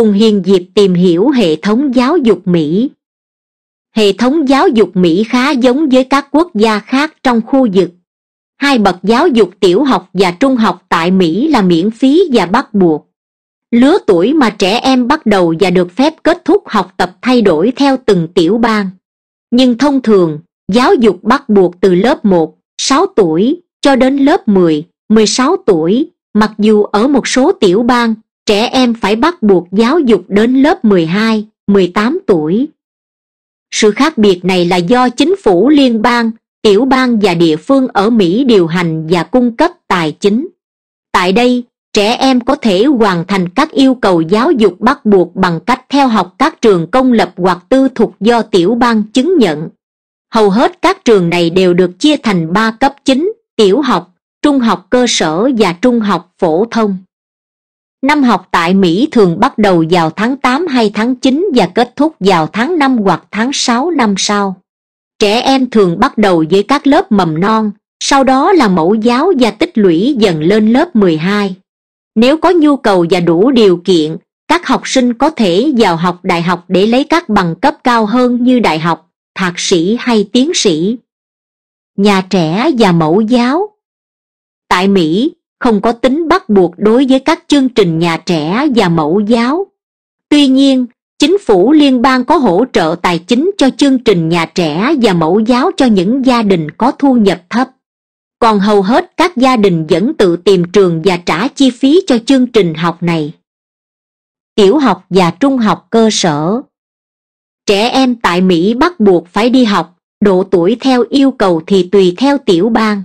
cùng hiền diệp tìm hiểu hệ thống giáo dục mỹ hệ thống giáo dục mỹ khá giống với các quốc gia khác trong khu vực hai bậc giáo dục tiểu học và trung học tại mỹ là miễn phí và bắt buộc lứa tuổi mà trẻ em bắt đầu và được phép kết thúc học tập thay đổi theo từng tiểu bang nhưng thông thường giáo dục bắt buộc từ lớp một sáu tuổi cho đến lớp mười mười sáu tuổi mặc dù ở một số tiểu bang trẻ em phải bắt buộc giáo dục đến lớp 12, 18 tuổi. Sự khác biệt này là do chính phủ liên bang, tiểu bang và địa phương ở Mỹ điều hành và cung cấp tài chính. Tại đây, trẻ em có thể hoàn thành các yêu cầu giáo dục bắt buộc bằng cách theo học các trường công lập hoặc tư thuộc do tiểu bang chứng nhận. Hầu hết các trường này đều được chia thành 3 cấp chính, tiểu học, trung học cơ sở và trung học phổ thông năm học tại mỹ thường bắt đầu vào tháng tám hay tháng chín và kết thúc vào tháng năm hoặc tháng sáu năm sau trẻ em thường bắt đầu với các lớp mầm non sau đó là mẫu giáo và tích lũy dần lên lớp mười hai. nếu có nhu cầu và đủ điều kiện các học sinh có thể vào học đại học để lấy các bằng cấp cao hơn như đại học thạc sĩ hay tiến sĩ nhà trẻ và mẫu giáo tại mỹ không có tính bắt buộc đối với các chương trình nhà trẻ và mẫu giáo tuy nhiên chính phủ liên bang có hỗ trợ tài chính cho chương trình nhà trẻ và mẫu giáo cho những gia đình có thu nhập thấp còn hầu hết các gia đình vẫn tự tìm trường và trả chi phí cho chương trình học này tiểu học và trung học cơ sở trẻ em tại mỹ bắt buộc phải đi học độ tuổi theo yêu cầu thì tùy theo tiểu bang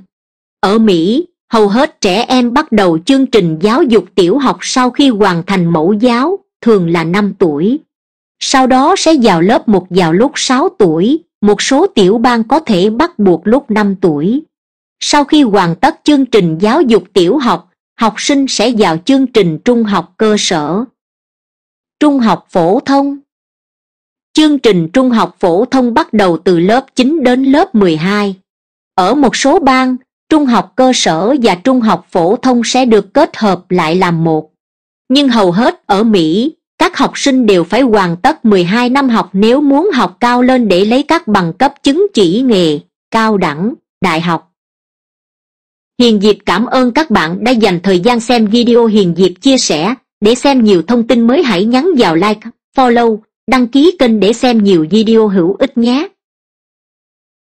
ở mỹ hầu hết trẻ em bắt đầu chương trình giáo dục tiểu học sau khi hoàn thành mẫu giáo thường là năm tuổi sau đó sẽ vào lớp một vào lúc sáu tuổi một số tiểu bang có thể bắt buộc lúc năm tuổi sau khi hoàn tất chương trình giáo dục tiểu học học sinh sẽ vào chương trình trung học cơ sở trung học phổ thông chương trình trung học phổ thông bắt đầu từ lớp chín đến lớp mười hai. ở một số bang trung học cơ sở và trung học phổ thông sẽ được kết hợp lại làm một nhưng hầu hết ở mỹ các học sinh đều phải hoàn tất 12 năm học nếu muốn học cao lên để lấy các bằng cấp chứng chỉ nghề cao đẳng đại học hiền diệp cảm ơn các bạn đã dành thời gian xem video hiền diệp chia sẻ để xem nhiều thông tin mới hãy nhắn vào like follow đăng ký kênh để xem nhiều video hữu ích nhé